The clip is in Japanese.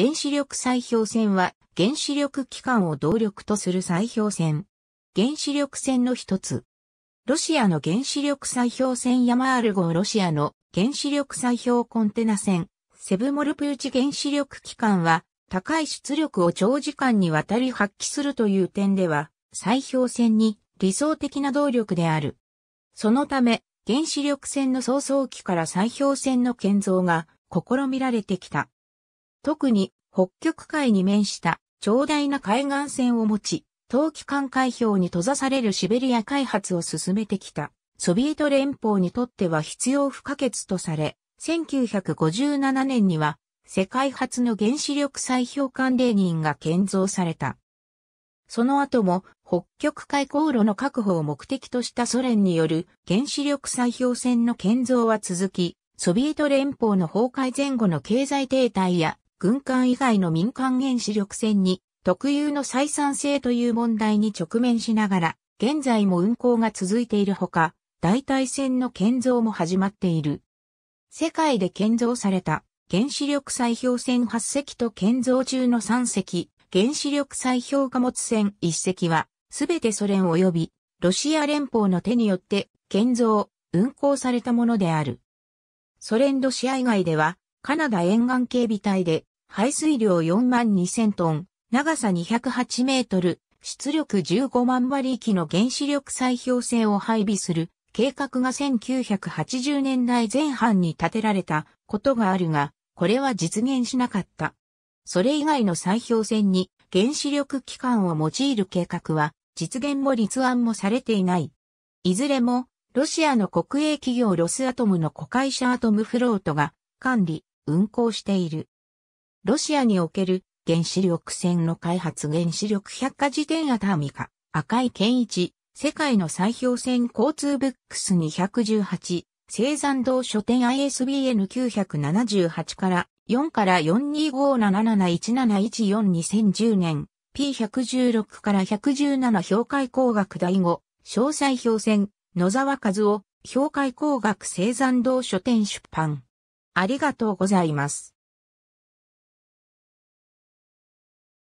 原子力砕氷船は原子力機関を動力とする砕氷船。原子力船の一つ。ロシアの原子力砕氷船ヤマール号ロシアの原子力砕氷コンテナ船セブモルプーチ原子力機関は高い出力を長時間にわたり発揮するという点では砕氷船に理想的な動力である。そのため原子力船の創々期から砕氷船の建造が試みられてきた。特に北極海に面した長大な海岸線を持ち、冬季間海氷に閉ざされるシベリア開発を進めてきた、ソビエト連邦にとっては必要不可欠とされ、1957年には世界初の原子力砕氷管レーニンが建造された。その後も北極海航路の確保を目的としたソ連による原子力砕氷船の建造は続き、ソビエト連邦の崩壊前後の経済停滞や軍艦以外の民間原子力船に特有の採算性という問題に直面しながら、現在も運航が続いているほか、代替船の建造も始まっている。世界で建造された原子力砕氷船8隻と建造中の3隻、原子力砕氷貨物船1隻は、すべてソ連及びロシア連邦の手によって建造、運航されたものである。ソ連ロシア以外では、カナダ沿岸警備隊で、排水量4万2000トン、長さ208メートル、出力15万馬力の原子力砕氷船を配備する計画が1980年代前半に建てられたことがあるが、これは実現しなかった。それ以外の砕氷船に原子力機関を用いる計画は実現も立案もされていない。いずれもロシアの国営企業ロスアトムの子会社アトムフロートが管理、運行している。ロシアにおける原子力船の開発原子力百科事典アターミカ、赤井健一、世界の砕氷船交通ブックス218、青山道書店 ISBN978 から4から4257717142010年 P116 から117評価工学第5詳細表船、野沢和夫評価工学青山道書店出版ありがとうございます。